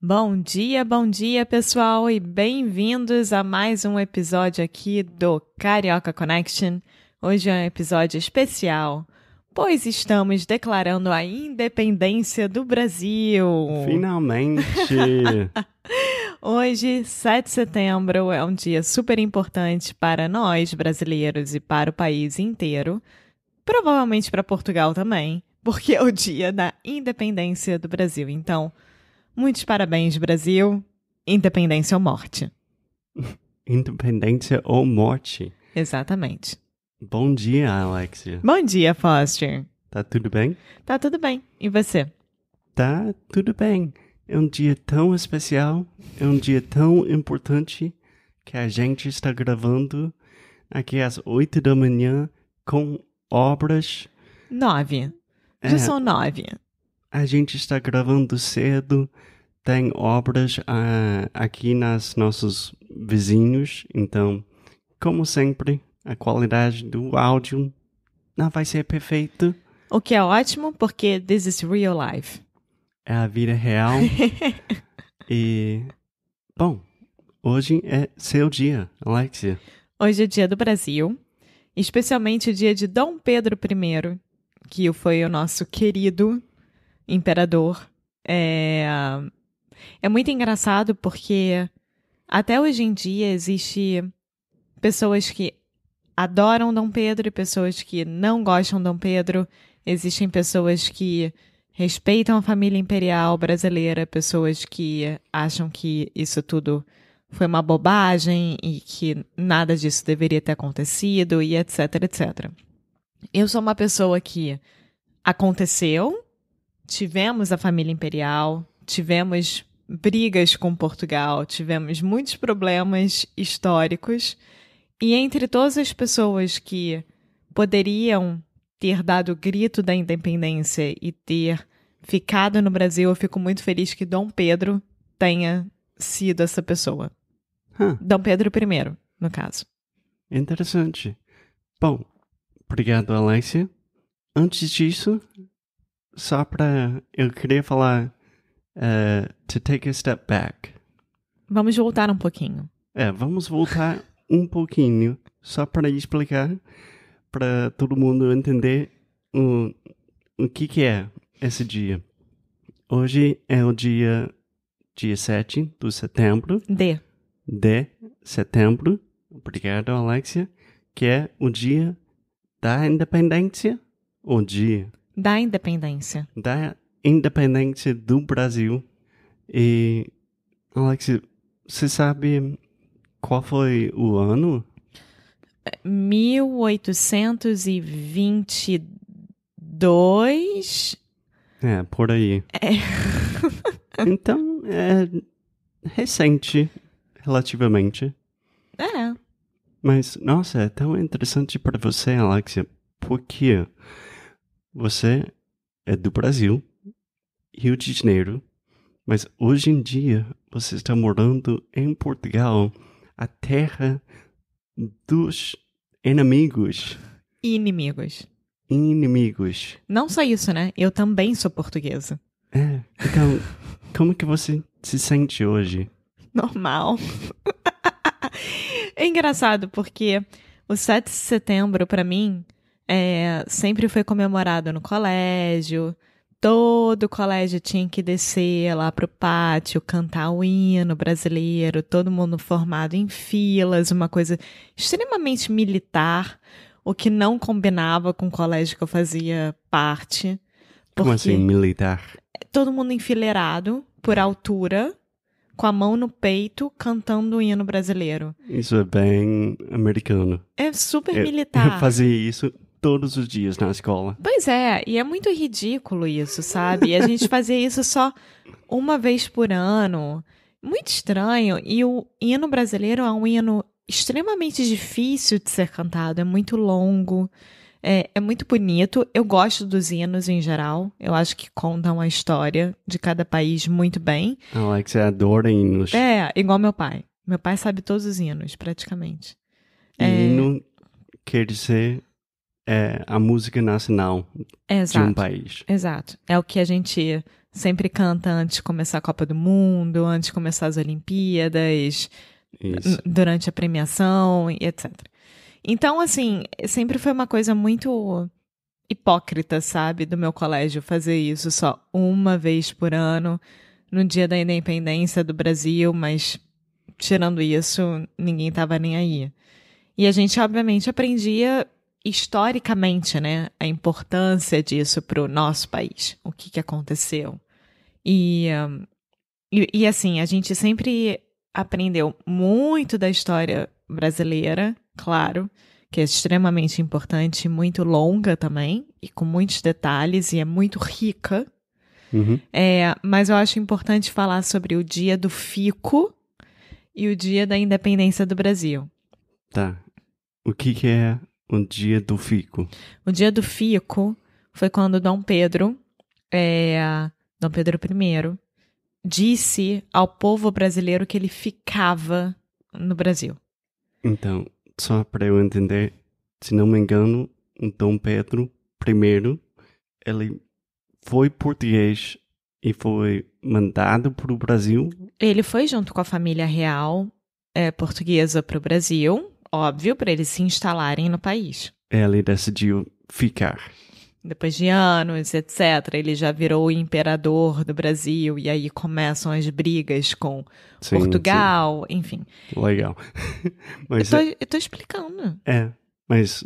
Bom dia, bom dia, pessoal, e bem-vindos a mais um episódio aqui do Carioca Connection. Hoje é um episódio especial, pois estamos declarando a independência do Brasil. Finalmente! Hoje, 7 de setembro, é um dia super importante para nós brasileiros e para o país inteiro, provavelmente para Portugal também, porque é o dia da independência do Brasil. Então, Muitos parabéns, Brasil. Independência ou morte. Independência ou morte. Exatamente. Bom dia, Alexia. Bom dia, Foster. Tá tudo bem? Tá tudo bem. E você? Tá tudo bem. É um dia tão especial, é um dia tão importante que a gente está gravando aqui às oito da manhã com obras. Nove. Já é... são nove a gente está gravando cedo, tem obras uh, aqui nas nossos vizinhos, então, como sempre, a qualidade do áudio não vai ser perfeita. O que é ótimo, porque this is real life. É a vida real. e, bom, hoje é seu dia, Alexia. Hoje é dia do Brasil, especialmente o dia de Dom Pedro I, que foi o nosso querido imperador. É, é muito engraçado porque até hoje em dia existe pessoas que adoram Dom Pedro e pessoas que não gostam Dom Pedro. Existem pessoas que respeitam a família imperial brasileira, pessoas que acham que isso tudo foi uma bobagem e que nada disso deveria ter acontecido e etc, etc. Eu sou uma pessoa que aconteceu, tivemos a família imperial, tivemos brigas com Portugal, tivemos muitos problemas históricos, e entre todas as pessoas que poderiam ter dado o grito da independência e ter ficado no Brasil, eu fico muito feliz que Dom Pedro tenha sido essa pessoa. Huh. Dom Pedro I, no caso. Interessante. Bom, obrigado, Alexia. Antes disso, só para. Eu queria falar. Uh, to take a step back. Vamos voltar um pouquinho. É, vamos voltar um pouquinho. Só para explicar para todo mundo entender o, o que, que é esse dia. Hoje é o dia, dia 7 de setembro. De. De setembro. Obrigado, Alexia. Que é o dia da independência. O dia da independência. Da independência do Brasil. E, Alex, você sabe qual foi o ano? 1822. É, é, por aí. É. então, é recente, relativamente. É. Mas, nossa, é tão interessante para você, Alexia, porque você é do Brasil, Rio de Janeiro, mas hoje em dia você está morando em Portugal, a terra dos inimigos. Inimigos. Inimigos. Não só isso, né? Eu também sou portuguesa. É. Então, como que você se sente hoje? Normal. é engraçado porque o 7 de setembro para mim é, sempre foi comemorado no colégio. Todo colégio tinha que descer lá pro pátio, cantar o hino brasileiro, todo mundo formado em filas, uma coisa extremamente militar, o que não combinava com o colégio que eu fazia parte. Como assim, militar? É, todo mundo enfileirado, por altura, com a mão no peito, cantando o hino brasileiro. Isso é bem americano. É super militar. Eu fazia isso todos os dias na escola. Pois é, e é muito ridículo isso, sabe? E a gente fazia isso só uma vez por ano. Muito estranho. E o hino brasileiro é um hino extremamente difícil de ser cantado, é muito longo, é, é muito bonito. Eu gosto dos hinos em geral. Eu acho que contam a história de cada país muito bem. Alex, você é adora hinos. É, igual meu pai. Meu pai sabe todos os hinos, praticamente. Hino é... quer dizer é a música nacional Exato. de um país. Exato. É o que a gente sempre canta antes de começar a Copa do Mundo, antes de começar as Olimpíadas, Isso. durante a premiação e etc. Então, assim, sempre foi uma coisa muito hipócrita, sabe, do meu colégio fazer isso só uma vez por ano, no dia da independência do Brasil, mas tirando isso, ninguém tava nem aí. E a gente, obviamente, aprendia historicamente, né, a importância disso para o nosso país, o que, que aconteceu. E, e, e, assim, a gente sempre aprendeu muito da história brasileira, claro, que é extremamente importante, muito longa também, e com muitos detalhes, e é muito rica. Uhum. É, mas eu acho importante falar sobre o dia do Fico e o dia da independência do Brasil. Tá. O que, que é o dia do fico. O dia do fico foi quando Dom Pedro, é, Dom Pedro I, disse ao povo brasileiro que ele ficava no Brasil. Então, só para eu entender, se não me engano, Dom Pedro I, ele foi português e foi mandado para o Brasil? Ele foi junto com a família real é, portuguesa para o Brasil, óbvio, para eles se instalarem no país. Ele decidiu ficar. Depois de anos, etc., ele já virou o imperador do Brasil, e aí começam as brigas com sim, Portugal, sim. enfim. Legal. mas eu, tô, é... eu tô explicando. É, mas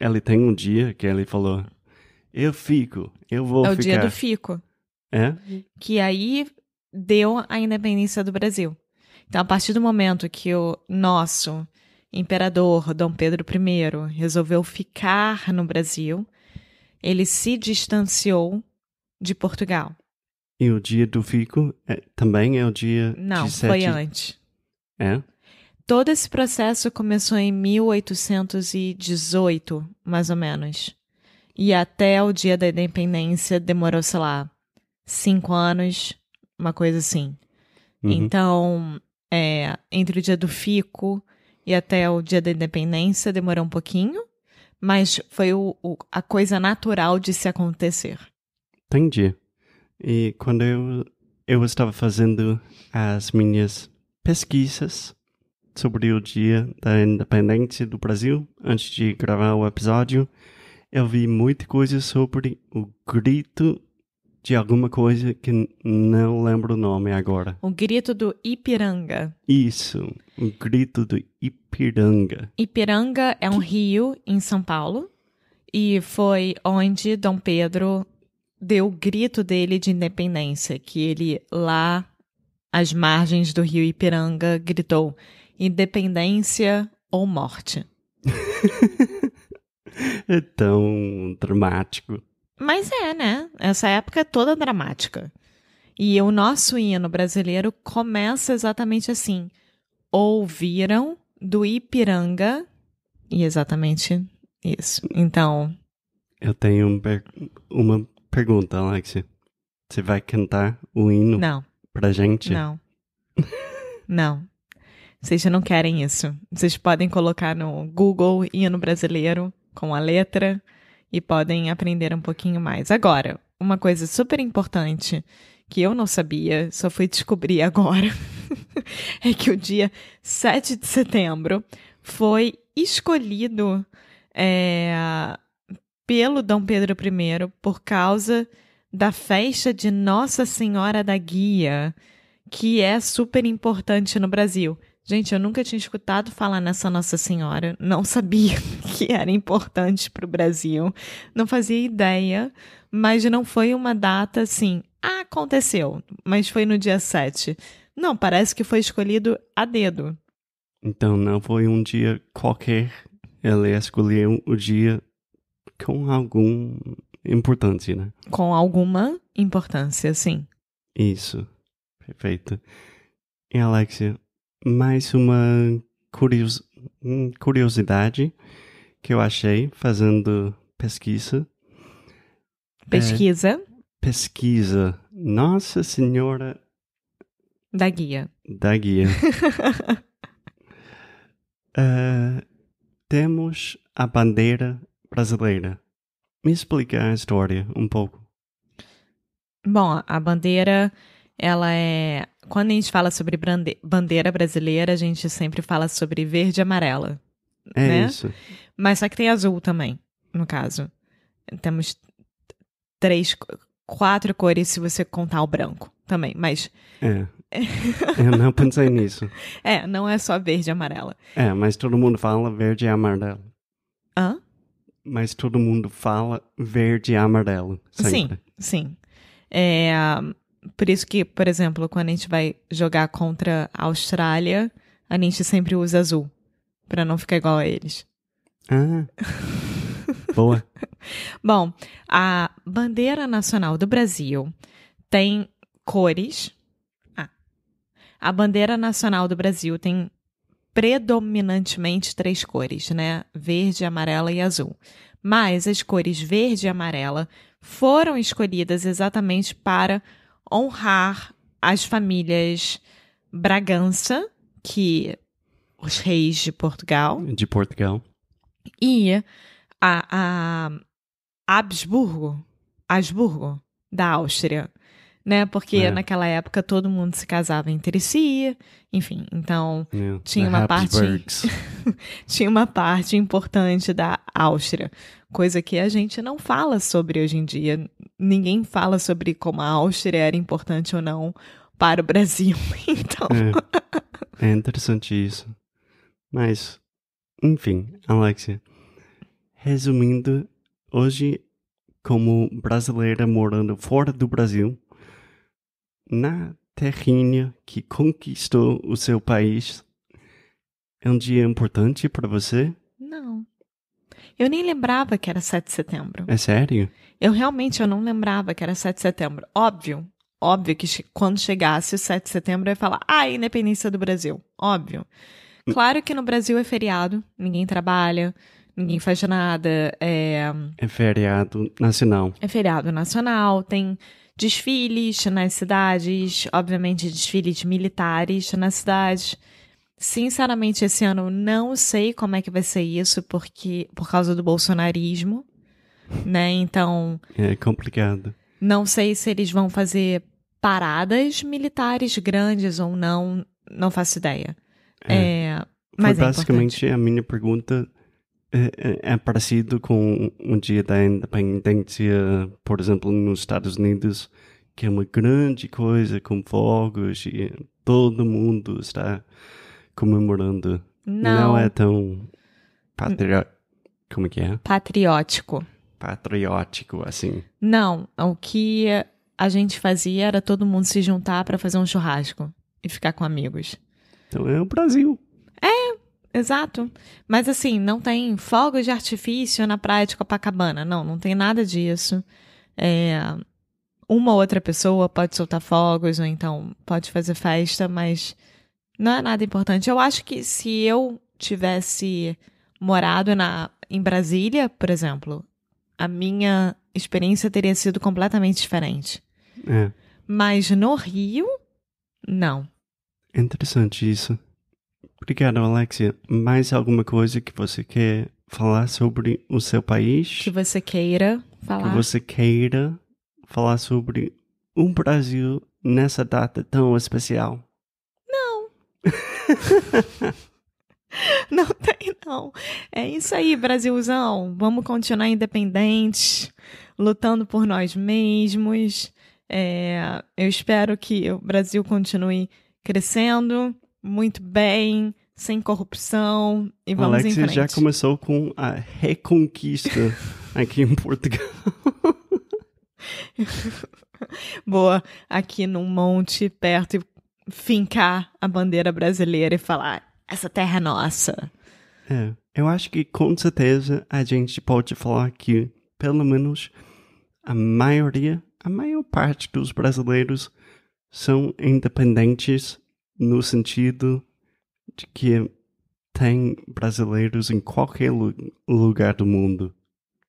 ele tem um dia que ele falou: Eu fico, eu vou ficar. É o ficar. dia do fico. É? Que aí deu a independência do Brasil. Então, a partir do momento que o nosso imperador Dom Pedro I resolveu ficar no Brasil, ele se distanciou de Portugal. E o dia do fico é, também é o dia. Não, foi antes. É? Todo esse processo começou em 1818, mais ou menos. E até o dia da independência demorou, sei lá, cinco anos, uma coisa assim. Uhum. Então, é, entre o dia do fico e até o dia da independência demorou um pouquinho, mas foi o, o, a coisa natural de se acontecer. Entendi. E quando eu, eu estava fazendo as minhas pesquisas sobre o dia da independência do Brasil, antes de gravar o episódio, eu vi muita coisa sobre o grito de alguma coisa que não lembro o nome agora. O grito do Ipiranga. Isso, o grito do Ipiranga. Ipiranga é um rio em São Paulo e foi onde Dom Pedro deu o grito dele de independência, que ele lá às margens do rio Ipiranga gritou: independência ou morte. é tão dramático. Mas é, né? Essa época é toda dramática. E o nosso hino brasileiro começa exatamente assim: ouviram do Ipiranga. E exatamente isso. Então. Eu tenho um per uma pergunta, Alexia. Você vai cantar o hino não. pra gente? Não. não. Vocês não querem isso. Vocês podem colocar no Google hino brasileiro com a letra e podem aprender um pouquinho mais. Agora, uma coisa super importante que eu não sabia, só fui descobrir agora, é que o dia 7 de setembro foi escolhido é, pelo Dom Pedro I por causa da festa de Nossa Senhora da Guia, que é super importante no Brasil. Gente, eu nunca tinha escutado falar nessa Nossa Senhora, não sabia que era importante para o Brasil, não fazia ideia, mas não foi uma data assim, ah, aconteceu, mas foi no dia 7. Não, parece que foi escolhido a dedo. Então não foi um dia qualquer, ela escolheu o dia com algum importância, né? Com alguma importância, sim. Isso, perfeito. E Alexia, mais uma curios... Hum, curiosidade que eu achei fazendo pesquisa. Pesquisa? É, pesquisa. Nossa Senhora. Da Guia. Da Guia. uh, temos a bandeira brasileira. Me explica a história um pouco. Bom, a bandeira ela é. Quando a gente fala sobre bandeira brasileira, a gente sempre fala sobre verde e amarela. É né? isso. Mas só que tem azul também, no caso. Temos três, quatro cores se você contar o branco também, mas. É. Eu não pensei nisso. É, não é só verde e amarela. É, mas todo mundo fala verde e amarelo. Hã? Mas todo mundo fala verde e amarelo. Sempre. Sim, sim. É, por isso que, por exemplo, quando a gente vai jogar contra a Austrália, a gente sempre usa azul. para não ficar igual a eles. Ah. Boa. Bom, a bandeira nacional do Brasil tem cores. Ah. A bandeira nacional do Brasil tem predominantemente três cores, né? Verde, amarela e azul. Mas as cores verde e amarela foram escolhidas exatamente para honrar as famílias Bragança, que os reis de Portugal. De Portugal. E a, a Habsburgo, Habsburgo da Áustria, né? Porque é. naquela época todo mundo se casava entre si, enfim. Então é. tinha uma parte tinha uma parte importante da Áustria, coisa que a gente não fala sobre hoje em dia. Ninguém fala sobre como a Áustria era importante ou não para o Brasil. Então é, é interessante isso. Mas enfim, Alexia, resumindo, hoje como brasileira morando fora do Brasil na terrinha que conquistou o seu país. É um dia importante para você? Não. Eu nem lembrava que era 7 de setembro. É sério? Eu realmente eu não lembrava que era 7 de setembro. Óbvio, óbvio que quando chegasse o 7 de setembro eu ia falar: "Ah, independência do Brasil". Óbvio. Hum. Claro que no Brasil é feriado, ninguém trabalha, ninguém faz nada, é É feriado nacional. É feriado nacional, tem desfiles nas cidades, obviamente desfiles militares nas cidades. Sinceramente, esse ano não sei como é que vai ser isso, porque por causa do bolsonarismo, né? Então. É complicado. Não sei se eles vão fazer paradas militares grandes ou não, não faço ideia. É, é, mas é Foi basicamente é a minha pergunta é, é parecido com um dia da independência, por exemplo, nos Estados Unidos, que é uma grande coisa com fogos e todo mundo está comemorando. Não, Não é tão patriótico. Como é que é? Patriótico. Patriótico, assim. Não, o que a gente fazia era todo mundo se juntar para fazer um churrasco e ficar com amigos. Então é o Brasil. Exato. Mas assim, não tem fogos de artifício na praia de Copacabana. Não, não tem nada disso. É, uma outra pessoa pode soltar fogos, ou então pode fazer festa, mas não é nada importante. Eu acho que se eu tivesse morado na, em Brasília, por exemplo, a minha experiência teria sido completamente diferente. É. Mas no Rio, não. interessante isso. Obrigado, Alexia. Mais alguma coisa que você quer falar sobre o seu país? Que você queira falar. Que você queira falar sobre o um Brasil nessa data tão especial? Não. não tem, não. É isso aí, Brasilzão. Vamos continuar independentes, lutando por nós mesmos. É, eu espero que o Brasil continue crescendo muito bem, sem corrupção e vamos Alex em frente. já começou com a reconquista aqui em Portugal. Boa, aqui num monte perto e fincar a bandeira brasileira e falar: essa terra é nossa. É, eu acho que com certeza a gente pode falar que, pelo menos, a maioria, a maior parte dos brasileiros são independentes no sentido de que tem brasileiros em qualquer lugar do mundo,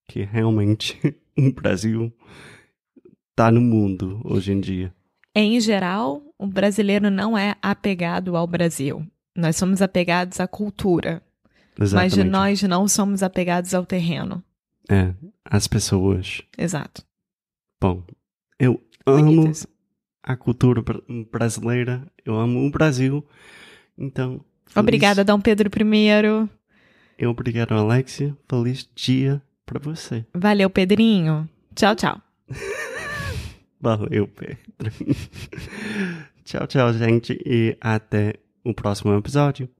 que realmente o Brasil está no mundo hoje em dia. Em geral, o brasileiro não é apegado ao Brasil. Nós somos apegados à cultura. Exatamente. Mas nós não somos apegados ao terreno. É, as pessoas. Exato. Bom, eu Bonitas. amo à cultura brasileira. Eu amo o Brasil. Então. Obrigada, Dom Pedro I. Eu obrigado, Alexia. Feliz dia para você. Valeu, Pedrinho. Tchau, tchau. Valeu, Pedro. tchau, tchau, gente. E até o próximo episódio.